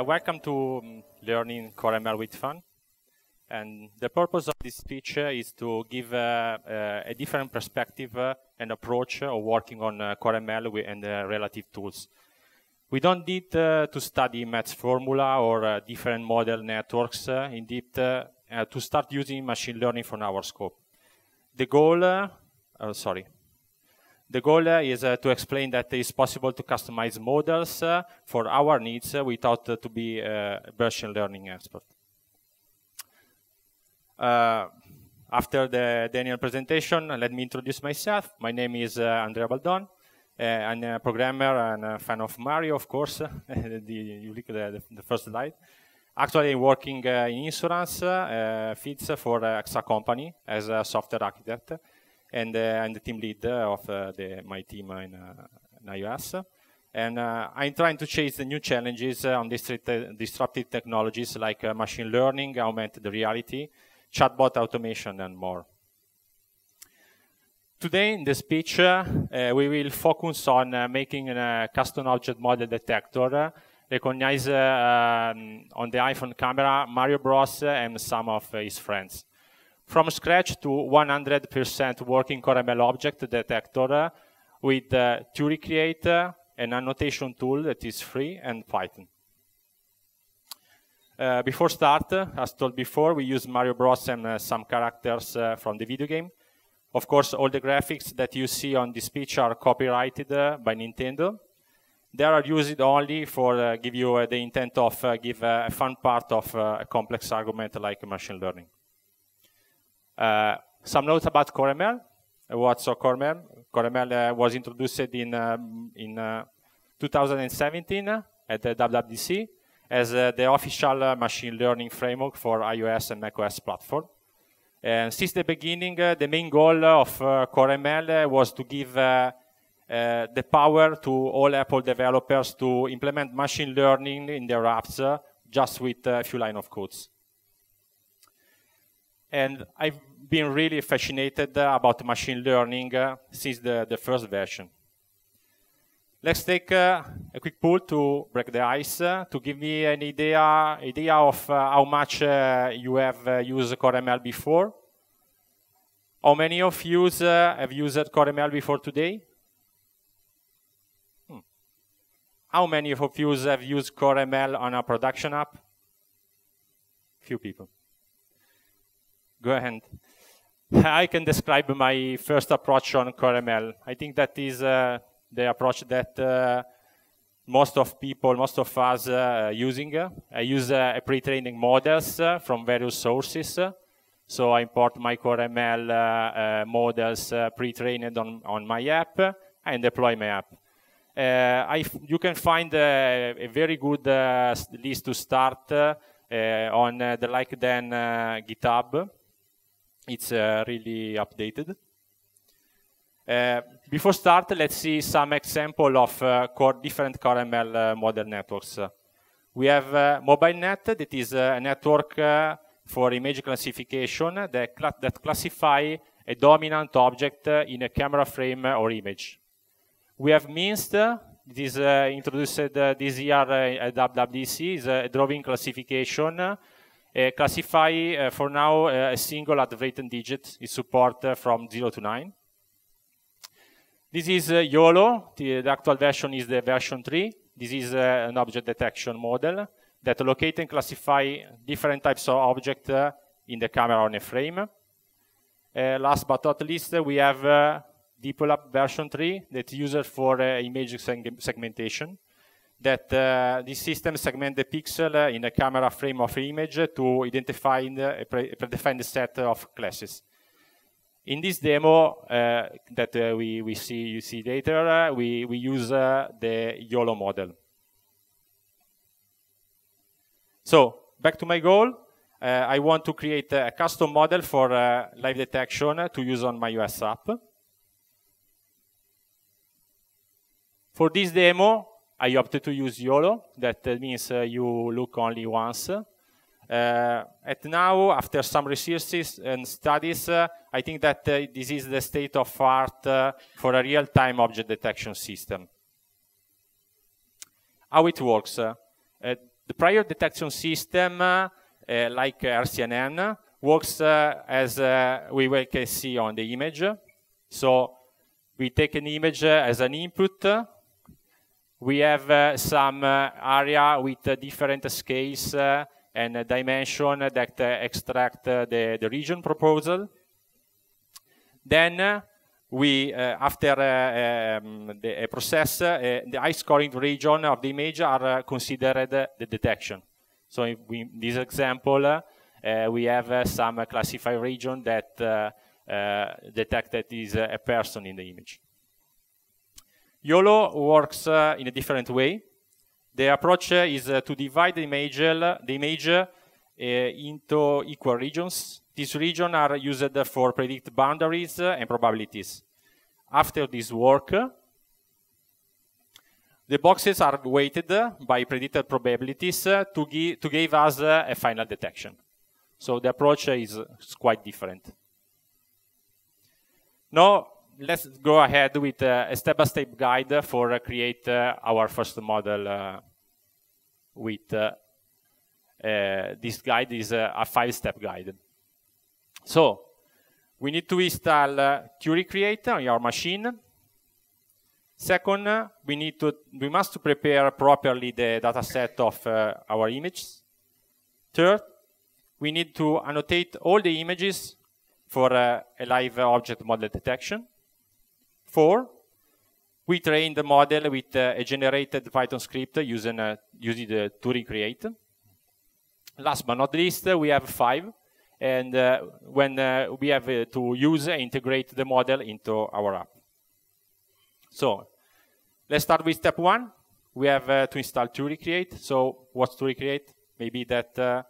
Uh, welcome to um, Learning Core ML with Fun. And the purpose of this speech uh, is to give uh, uh a different perspective uh, and approach uh, of working on Core ML and relative tools. We don't need to study math formula or different model networks in depth to start using machine learning from our scope. The goal, sorry, the goal uh, is uh, to explain that it's possible to customize models uh, for our needs without to be a machine learning expert. after the Daniel presentation, let me introduce myself. My name is Andrea Baldon. I'm a programmer and a fan of Mario, of course. the, you look at the, the first slide. Actually, working uh, in insurance uh, fits for AXA company as a software architect and uh, I'm the team lead uh, of uh, the, my team in, in iOS. And I'm trying to chase the new challenges on disruptive technologies like machine learning, augmented reality, chatbot automation, and more. Today in the speech, uh, we will focus on uh, making a custom object model detector recognize um, on the iPhone camera Mario Bros and some of his friends from scratch to 100% working Caramel object detector with uh, Turing Create, uh, an annotation tool that is free, and Python. Uh, before start, uh, as told before, we use Mario Bros and uh, some characters uh, from the video game. Of course, all the graphics that you see on this pitch are copyrighted uh, by Nintendo. They are used only for give you the intent of give a fun part of a complex argument like machine learning. Uh, some notes about CoreML. Uh, what's so CoreML Coremel uh, was introduced in, um, in 2017 at the WWDC as the official machine learning framework for iOS and macOS platform. And since the beginning, uh, the main goal of uh, CoreML uh, was to give uh, the power to all Apple developers to implement machine learning in their apps just with a few lines of codes. And I've been really fascinated about machine learning uh, since the, the first version. Let's take uh, a quick poll to break the ice uh, to give me an idea idea of uh, how much uh, you have uh, used CoreML before. How many of you have used CoreML before today? Hmm. How many of you have used CoreML on a production app? Few people. Go ahead. I can describe my first approach on CoreML. I think that is uh, the approach that uh, most of people, most of us uh, using. I use uh, pre-training models uh, from various sources. So I import my CoreML uh, models pre-trained on, on my app and deploy my app. you can find a very good list to start on the like then GitHub it's uh, really updated. Uh, before start, let's see some example of uh, core, different core ML model networks. We have uh, MobileNet, that is a network uh, for image classification that, cl that classify a dominant object uh, in a camera frame or image. We have MINST, that is introduced this year at WWDC, is a drawing classification uh, classify uh, for now uh, a single advertent digit is support from 0 to 9. This is YOLO, the, the, actual version is the version 3. This is an object detection model that locate and classify different types of objects in the camera on a frame. Uh, last but not least, uh, we have uh, DeepLab version 3 that uses for uh, image segmentation that uh, this system segments the pixel in a camera frame of image to identify a, pre predefined set of classes. In this demo uh, that uh, we, we see you see later, uh, we, we use uh, the YOLO model. So back to my goal, uh, I want to create a custom model for live detection to use on my US app. For this demo, I opted to use YOLO. That means uh, you look only once. Uh, at now, after some researches and studies, uh, I think that uh, this is the state of art uh, for a real-time object detection system. How it works? Uh, the prior detection system, like RCNN, works as we can see on the image. So we take an image as an input, we have uh, some uh, area with uh, different scales and dimension that extract the, the region proposal. Then we, after um, the, a process, the high scoring region of the image are considered the detection. So in, in this example, uh, we have uh, some uh, classified region that detected is a person in the image. YOLO works uh, in a different way. The approach uh, is to divide the image, the image uh, into equal regions. These regions are used for predict boundaries and probabilities. After this work, the boxes are weighted by predicted probabilities to, gi to give us a final detection. So the approach is quite different. Now, let's go ahead with uh, a step-by-step -step guide for uh, create uh, our first model with this guide is a five-step guide. So we need to install uh, Curie Create on your machine. Second, uh, we need to we must prepare properly the dataset of uh, our images. Third, we need to annotate all the images for a live object model detection. Four, we train the model with uh, a generated Python script using, uh, using the Turing create. Last but not least, we have five, and uh, when uh, we have uh, to use and integrate the model into our app. So let's start with step one. We have uh, to install Turing create. So what's Turing create? Maybe that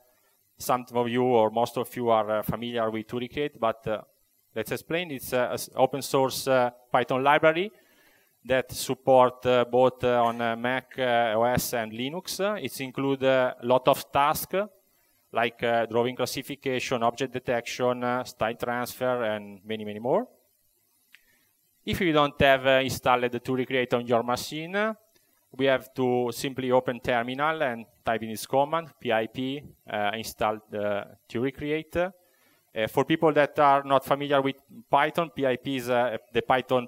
some of you or most of you are familiar with Turing create, but let's explain. It's an open source uh, Python library that support uh, both uh, on Mac OS and Linux. It includes a lot of tasks like uh, drawing classification, object detection, uh, style transfer, and many, many more. If you don't have uh, installed the recreate on your machine, we have to simply open terminal and type in this command, pip install the tool uh, for people that are not familiar with Python, PIP is uh, the Python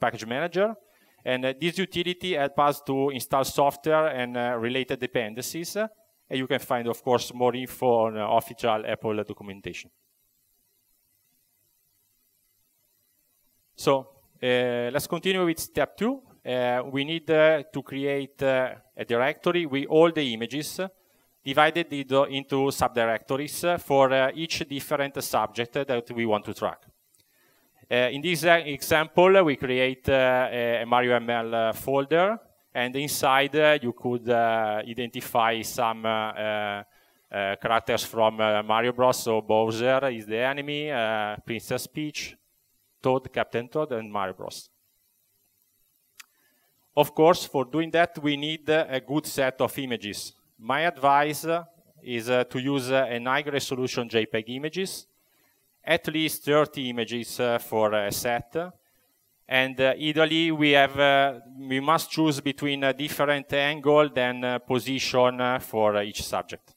package manager. And uh, this utility helps us to install software and uh, related dependencies. and you can find, of course, more info on official Apple documentation. So let's continue with step two. we need to create a directory with all the images divided into subdirectories for uh, each different subject that we want to track. Uh, in this uh, example, we create a Mario ML folder, and inside you could identify some uh, characters from uh, Mario Bros. So Bowser is the enemy, uh, Princess Peach, Toad, Captain Toad, and Mario Bros. Of course, for doing that, we need a good set of images. My advice uh, is uh, to use uh, an high-resolution JPEG images, at least 30 images for a set. And ideally, we, have, we must choose between a different angle and position for each subject.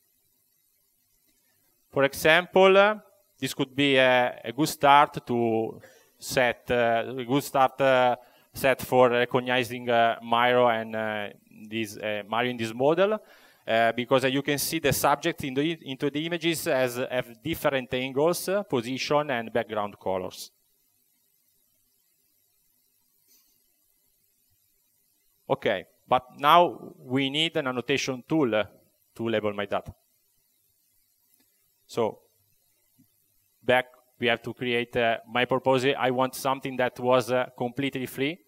For example, this could be a, a, good start to set uh, a good start uh, set for recognizing uh, Miro and this Mario in this model. Uh, because uh, you can see the subject in the, into the images as have different angles, uh, position, and background colors. Okay, but now we need an annotation tool to label my data. So back we have to create uh, my proposal. I want something that was uh, completely free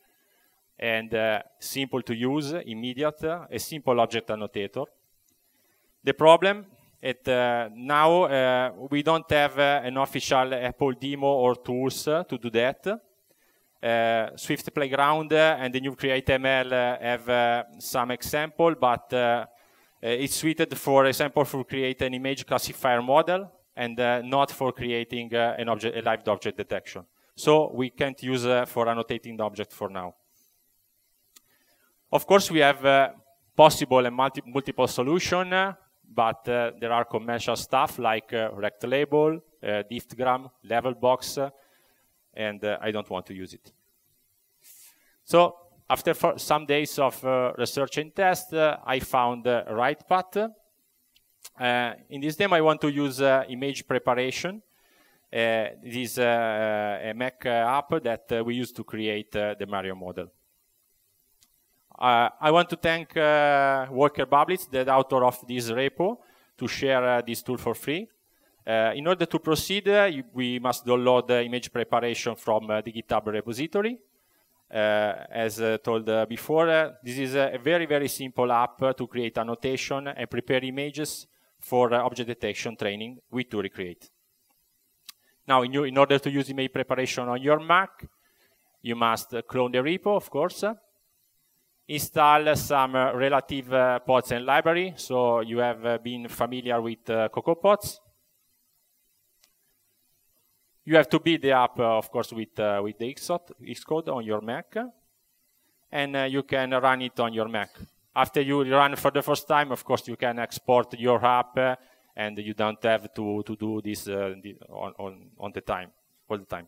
and uh, simple to use, immediate, a simple object annotator. The problem it, uh, now uh, we don't have uh, an official Apple demo or tools uh, to do that. Uh, Swift Playground and the new CreateML uh, have some example, but it's suited, for example, for create an image classifier model and not for creating an object, a live object detection. So we can't use for annotating the object for now. Of course, we have possible and multi multiple solution but uh, there are commercial stuff like uh, rect label, diftgram, uh, level box, and I don't want to use it. So after some days of research and test, I found the right path. in this demo, I want to use image preparation. Uh, this uh, a Mac app that uh, we use to create the Mario model. Uh, I want to thank uh, Walker Bablitz, the author of this repo, to share uh, this tool for free. Uh, in order to proceed, uh, you, we must download the image preparation from the GitHub repository. as told before, this is a very, very simple app to create annotation and prepare images for object detection training with to recreate. Now, in, in, order to use image preparation on your Mac, you must clone the repo, of course, install some uh, relative uh, pods and library. So you have uh, been familiar with uh, CocoaPods. You have to build the app, uh, of course, with, uh, with the Xcode on your Mac. And uh, you can run it on your Mac. After you run for the first time, of course, you can export your app and you don't have to, to do this on, on, on the time, all the time.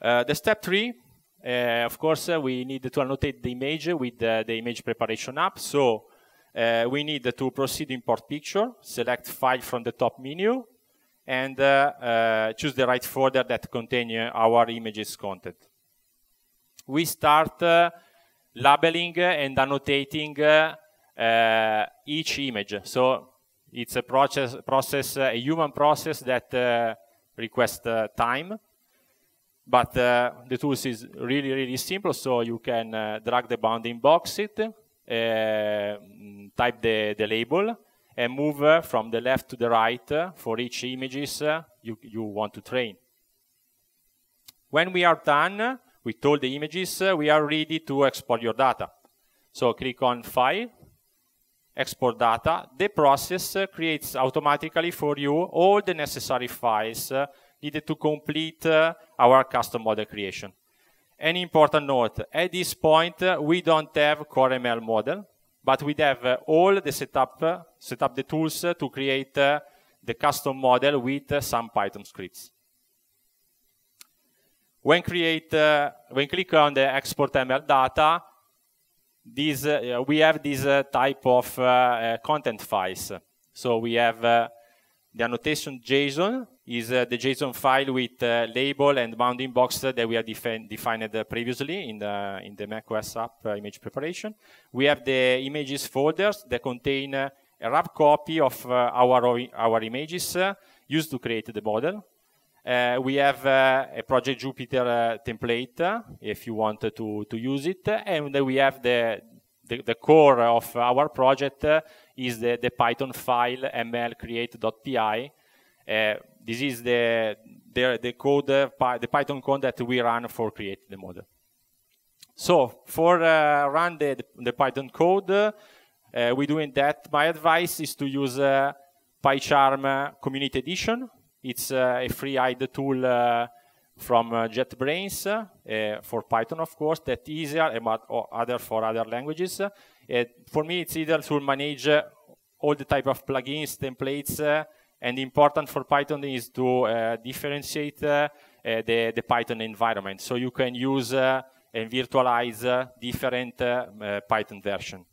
the step three uh, of course, uh, we need to annotate the image with uh, the image preparation app. So we need to proceed import picture, select file from the top menu, and choose the right folder that contains our images content. We start labeling and annotating uh, uh, each image. So it's a process, process a human process that requests time. But uh, the tools is really, really simple. So you can uh, drag the bounding box it, uh, mm, type the, the label, and move from the left to the right for each images you, you want to train. When we are done with all the images, we are ready to export your data. So click on File, Export Data. The process creates automatically for you all the necessary files needed to complete uh, our custom model creation. An important note, at this point, uh, we don't have core ML model, but we have uh, all the setup, up the tools to create the custom model with some Python scripts. When create, uh, when click on the export ML data, these, uh, we have this uh, type of content files. So we have the annotation JSON is uh, the JSON file with uh, label and bounding box that we have defined uh, previously in the, in the macOS app image preparation. We have the images folders that contain a rough copy of our, our images used to create the model. Uh, we have uh, a Project Jupyter uh, template if you want to, to use it. And we have the, the, the core of our project is the, the Python file mlcreate.py uh, this is the, the, the code, uh, the Python code that we run for create the model. So for uh, run the, the Python code, we're doing that. My advice is to use PyCharm Community Edition. It's a free IDE tool from uh, JetBrains uh, for Python, of course, that easier about eh, other for other languages. Uh, for me, it's easier to manage all the type of plugins, templates, and important for Python is to uh, differentiate uh, the, the, Python environment. So you can use uh, and virtualize uh, different uh, Python version.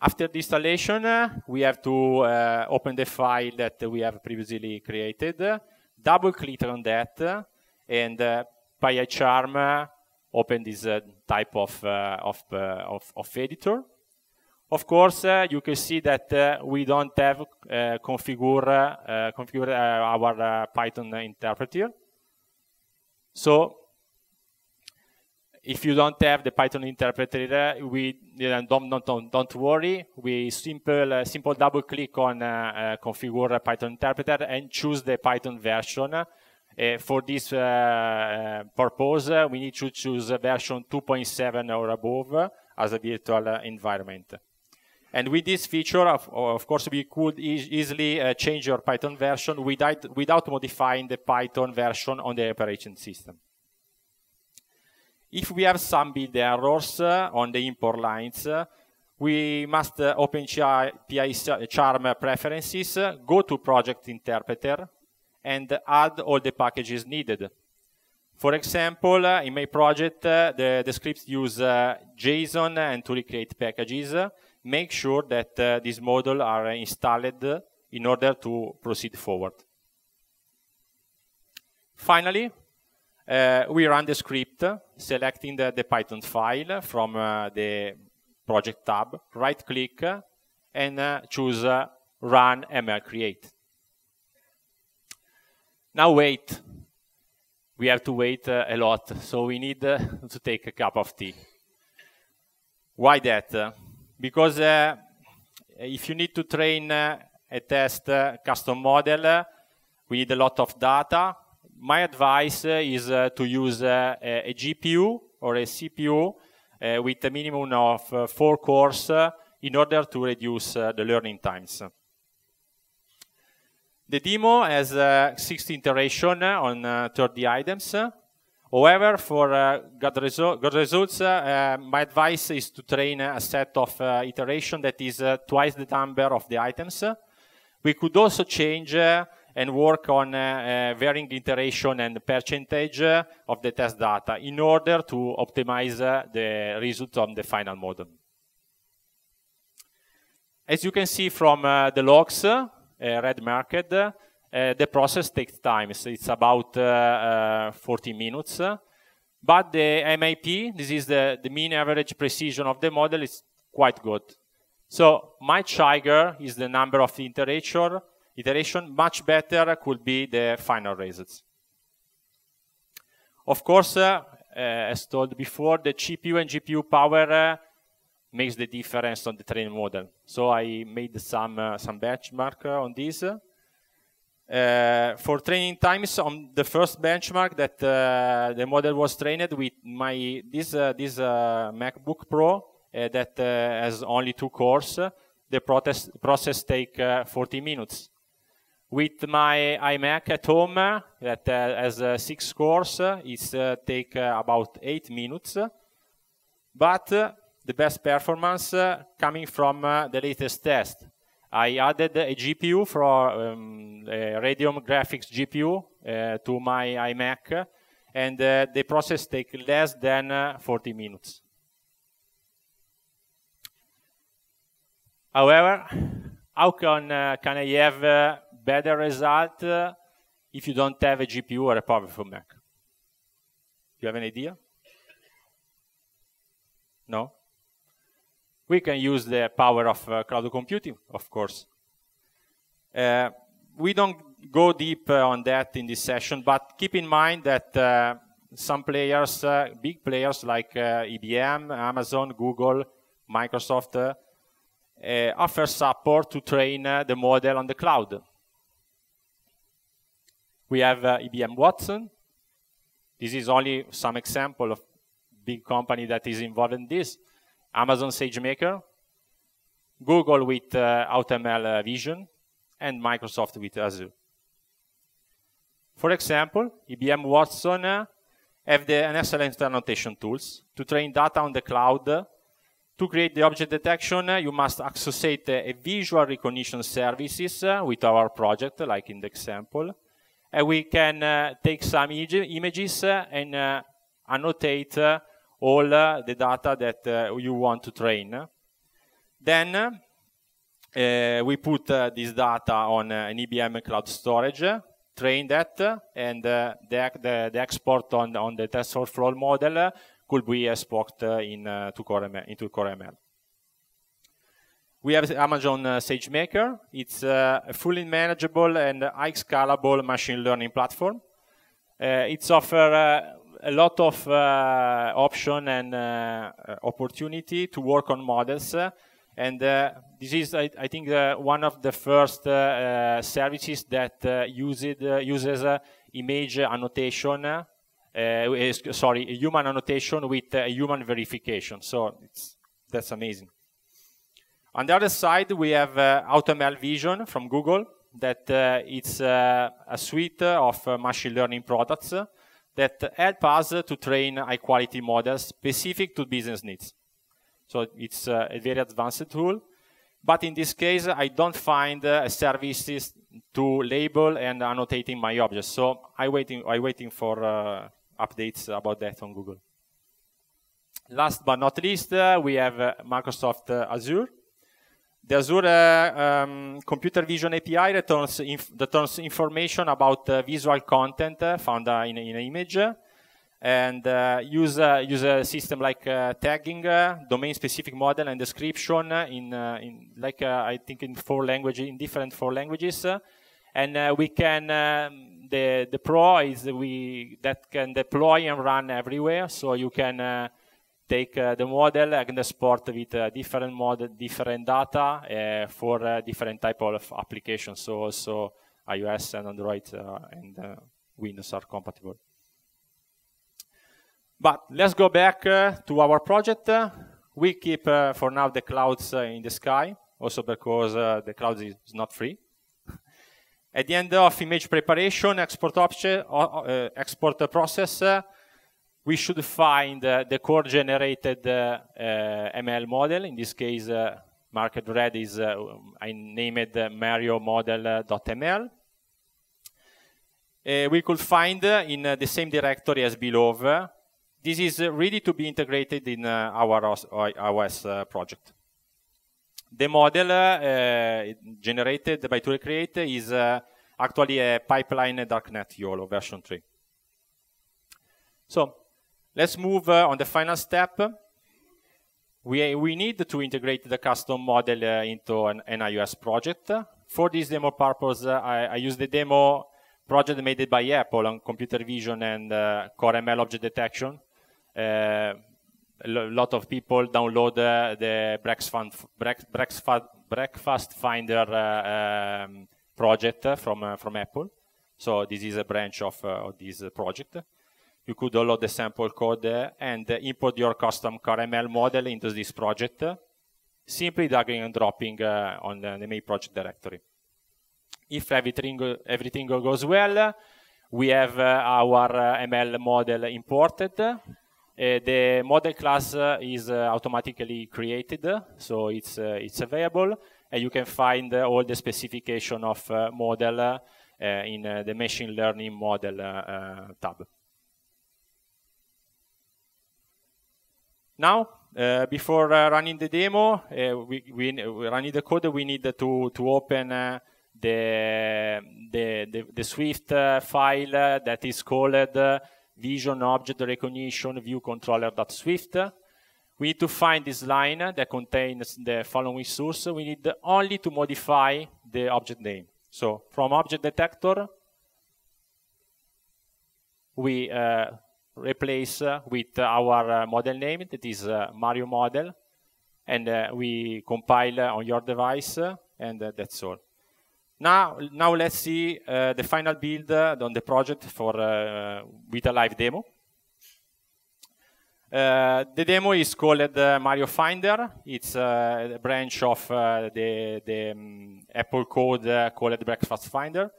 After the installation, we have to open the file that we have previously created, double click on that, and uh, PyCharm open this type of, of, of, of editor. Of course, uh, you can see that uh, we don't have uh, configure, configure our Python interpreter. So if you don't have the Python interpreter, we don't, don't, don't, worry. We simple, uh, simple double click on uh, uh, configure Python interpreter and choose the Python version. for this purpose, we need to choose version 2.7 or above as a virtual environment. And with this feature, of, of course, we could e easily uh, change your Python version without, without modifying the Python version on the operation system. If we have some build errors uh, on the import lines, uh, we must uh, open PI charm preferences, uh, go to project interpreter, and add all the packages needed. For example, uh, in my project, the, the scripts use JSON and to recreate packages make sure that uh, these models are uh, installed in order to proceed forward. Finally, uh, we run the script, selecting the, the Python file from uh, the project tab, right-click, and uh, choose Run ML Create. Now wait. We have to wait a lot, so we need to take a cup of tea. Why that? because uh, if you need to train uh, a test uh, custom model, we need a lot of data. My advice is to use a, a, GPU or a CPU with a minimum of four cores in order to reduce the learning times. The demo has uh, 60 iterations on 30 items. However, for uh, good, resu good, results, uh, uh, my advice is to train a set of uh, iteration that is uh, twice the number of the items. We could also change uh, and work on uh, varying iteration and percentage of the test data in order to optimize the result on the final model. As you can see from the logs, red marked, uh, the process takes time. So it's about uh, uh, 40 minutes. But the MAP, this is the, the mean average precision of the model, is quite good. So my trigger is the number of iteration. Iteration much better could be the final results. Of course, uh, uh, as told before, the CPU and GPU power uh, makes the difference on the training model. So I made some some benchmark on this. Uh, for training times on the first benchmark that uh, the model was trained with my this uh, this uh, MacBook Pro uh, that uh, has only two cores, the process take 40 minutes. With my iMac at home that has six cores, it uh, take about eight minutes. But the best performance coming from the latest test I added a GPU for um, a Radeon graphics GPU uh, to my iMac, and uh, the process takes less than uh, 40 minutes. However, how can, uh, can I have a uh, better result uh, if you don't have a GPU or a powerful Mac? Do you have an idea? No? We can use the power of uh, cloud computing, of course. Uh, we don't go deep uh, on that in this session, but keep in mind that uh, some players, uh, big players like IBM, uh, Amazon, Google, Microsoft, offer support to train the model on the cloud. We have IBM Watson. This is only some example of big company that is involved in this. Amazon SageMaker, Google with uh, uh, Vision, and Microsoft with Azure. For example, IBM Watson uh, have the, an excellent annotation tools to train data on the cloud. Uh, to create the object detection, uh, you must associate uh, a visual recognition services uh, with our project, like in the example. And we can take some images and annotate all the data that uh, you want to train. Then uh, we put uh, this data on an EBM cloud storage, train that, and the, the, the, export on, on the TensorFlow model could be exported in, to Core ML, into Core ML. We have Amazon SageMaker. It's a fully manageable and high scalable machine learning platform. Uh, it offers a lot of uh, option and uh, opportunity to work on models. and uh, this is, I, I think, uh, one of the first uh, services that used, uses image annotation, sorry, human annotation with human verification. So that's amazing. On the other side, we have uh, AutoML Vision from Google that uh, it's uh, a suite of uh, machine learning products that help us to train high quality models specific to business needs. So it's uh, a very advanced tool. But in this case, I don't find uh, services to label and annotating my objects. So I'm waiting, I'm waiting for uh, updates about that on Google. Last but not least, we have Microsoft Azure. The Azure uh, um, Computer Vision API returns, inf information about uh, visual content uh, found uh, in, in, an image and uh, use, uh, use a system like tagging, domain-specific model and description in, in like I think in four languages, in different four languages. and we can, um, the, the pro is we, that can deploy and run everywhere. So you can take uh, the model and export with uh, different model, different data uh, for uh, different type of applications. So also iOS and Android uh, and uh, Windows are compatible. But let's go back to our project. we keep for now the clouds in the sky, also because the clouds is not free. At the end of image preparation, export, option, export process, we should find uh, the core generated uh, uh, ML model. In this case, market red is, I named uh, Mario model.ml. we could find in the same directory as below. this is ready to be integrated in our OS, project. The model generated by Tool Create is actually a pipeline darknet YOLO version 3. So Let's move uh, on the final step. We, we need to integrate the custom model uh, into an, an iOS project. For this demo purpose, uh, I, I use the demo project made by Apple on computer vision and uh, Core ML object detection. a uh, lot of people download uh, the Breakfast, Breakfast Finder um, project from, from Apple. So this is a branch of, of this project you could download the sample code uh, and import your custom caramel model into this project, simply dragging and dropping uh, on the, the main project directory. If everything, everything goes well, we have uh, our uh, ML model imported. the model class is automatically created, so it's, it's available and you can find uh, all the specification of uh, model uh, in the machine learning model tab. Now, uh, before uh, running the demo, uh, we, we, running the code, we need to, to open uh, the, the, the, the, Swift uh, file uh, that is called vision object recognition view controller.swift. We need to find this line that contains the following source. We need only to modify the object name. So from object detector, we replace uh, with our uh, model name that is uh, Mario model and we compile on your device and that's all. Now, now let's see the final build on the project for with a live demo. Uh, the demo is called uh, Mario Finder. It's uh, a branch of the, the um, Apple code called Breakfast Finder.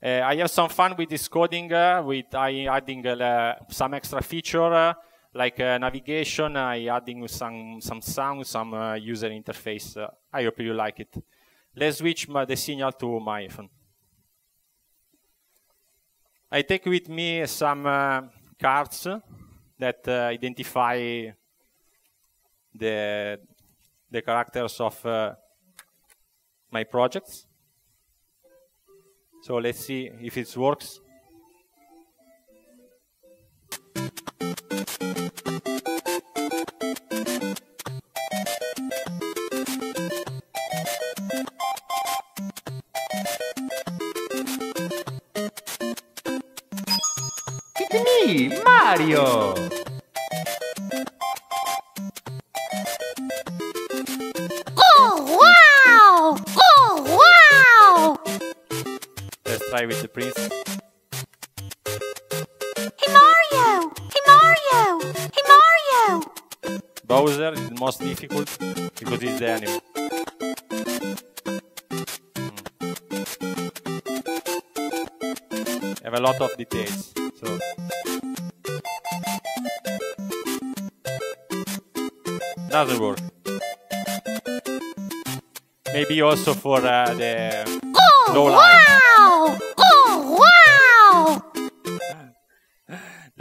Uh, I have some fun with this coding, uh, with I adding uh, some extra feature uh, like uh, navigation. I adding some some sound, some uh, user interface. I hope you like it. Let's switch my, the signal to my phone. I take with me some cards that identify the the characters of my projects. So let's see if it works. me, Mario! try with the priest. Hey Mario! Hey Mario! Hey Mario! Bowser is the most difficult because he's the animal. Hmm. Have a lot of details. So. Doesn't work. Maybe also for uh, the oh, low line.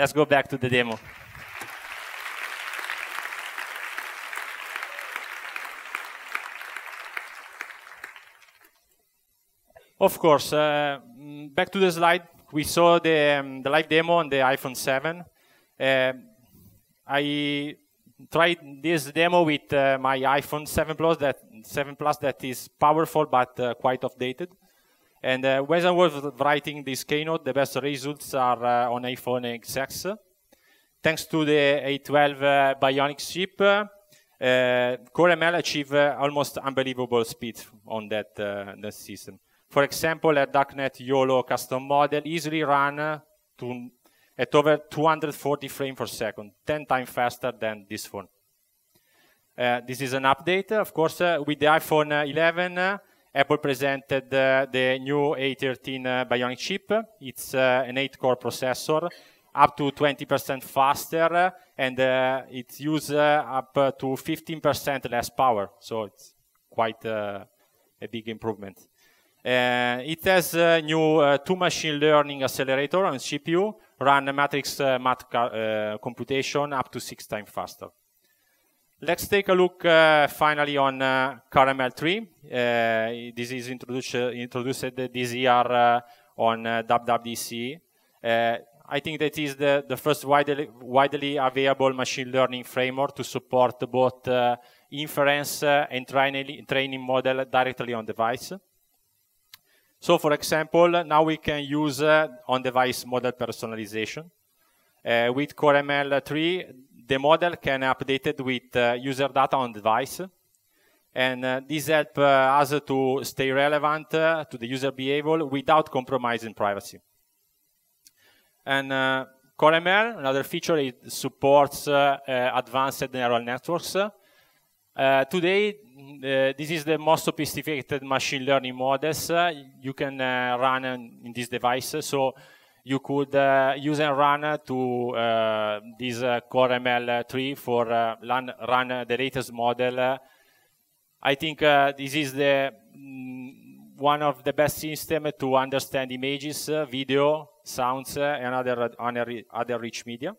Let's go back to the demo. Of course, uh, mm, back to the slide, we saw the, um, the live demo on the iPhone 7. Uh, I tried this demo with uh, my iPhone 7 Plus that 7 Plus that is powerful but uh, quite outdated. And uh, when I was writing this keynote, the best results are uh, on iPhone XX. Thanks to the A12 uh, Bionic chip, uh, Core ML achieved uh, almost unbelievable speed on that, uh, that system. For example, a darknet YOLO custom model easily ran to at over 240 frames per second, 10 times faster than this phone. this is an update. Of course, with the iPhone 11, Apple presented uh, the new A13 uh, Bionic chip. It's uh, an 8-core processor, up to 20% faster, and it uses up to 15% less power. So it's quite a big improvement. Uh, it has a new uh, two machine learning accelerator on CPU, run matrix uh, math computation up to six times faster. Let's take a look uh, finally on uh, Caramel 3. Uh, this is introduced, uh, introduced this year uh, on WWDC. I think that is the, the first widely, widely available machine learning framework to support both inference and training, training model directly on device. So for example, now we can use on-device model personalization. Uh, with CoreML 3, the model can updated with uh, user data on device. And uh, this helps uh, us to stay relevant uh, to the user behavior without compromising privacy. And uh, CoreML, another feature, it supports uh, advanced neural networks. today, this is the most sophisticated machine learning models you can run in, in this device. So you could uh, use and run to uh, this uh, core ML tree for run, uh, run the latest model. I think uh, this is the mm, one of the best system to understand images, uh, video, sounds, and other, other rich media.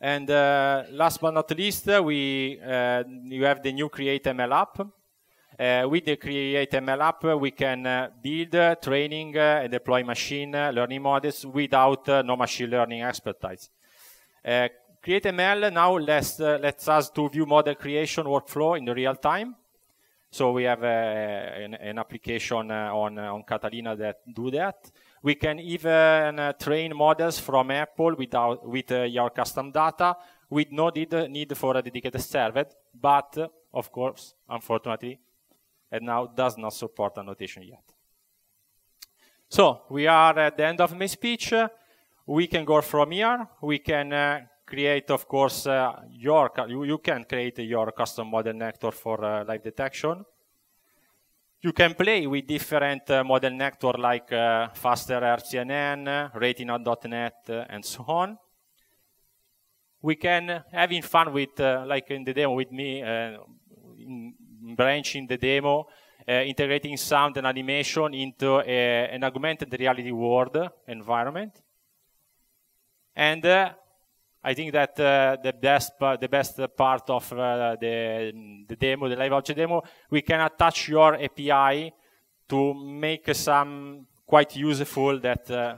And last but not least, we you have the new Create ML app uh, with the Create ML app, uh, we can uh, build, uh, training, uh, and deploy machine uh, learning models without no machine learning expertise. Create ML now lets, lets us to view model creation workflow in the real time. So we have an, an, application on, on Catalina that do that. We can even train models from Apple without, with your custom data with no need, need for a dedicated server, but of course, unfortunately, and now does not support annotation yet. So we are at the end of my speech. We can go from here. We can uh, create, of course, uh, your you, you, can create your custom model network for uh, live detection. You can play with different uh, model network like uh, faster RCNN, retina.net, uh, and so on. We can having fun with, uh, like in the demo with me, in branch in the demo uh, integrating sound and animation into a, eh, an augmented reality world environment. And uh, I think that uh, the best the best part of the the demo, the live object demo, we can attach your API to make some quite useful that uh,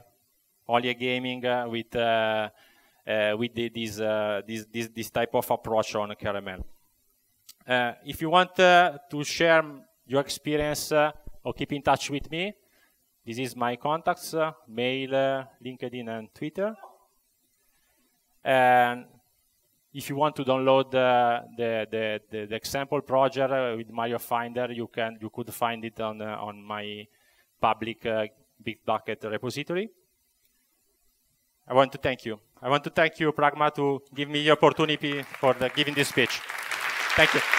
only gaming with with the, this, this this this type of approach on caramel. Uh, if you want uh, to share your experience uh, or keep in touch with me, this is my contacts, mail, LinkedIn, and Twitter. And if you want to download uh, the, the, the, the, example project uh, with Mario Finder, you can you could find it on uh, on my public Bitbucket repository. I want to thank you. I want to thank you, Pragma, to give me the opportunity for the, giving this speech. Thank you.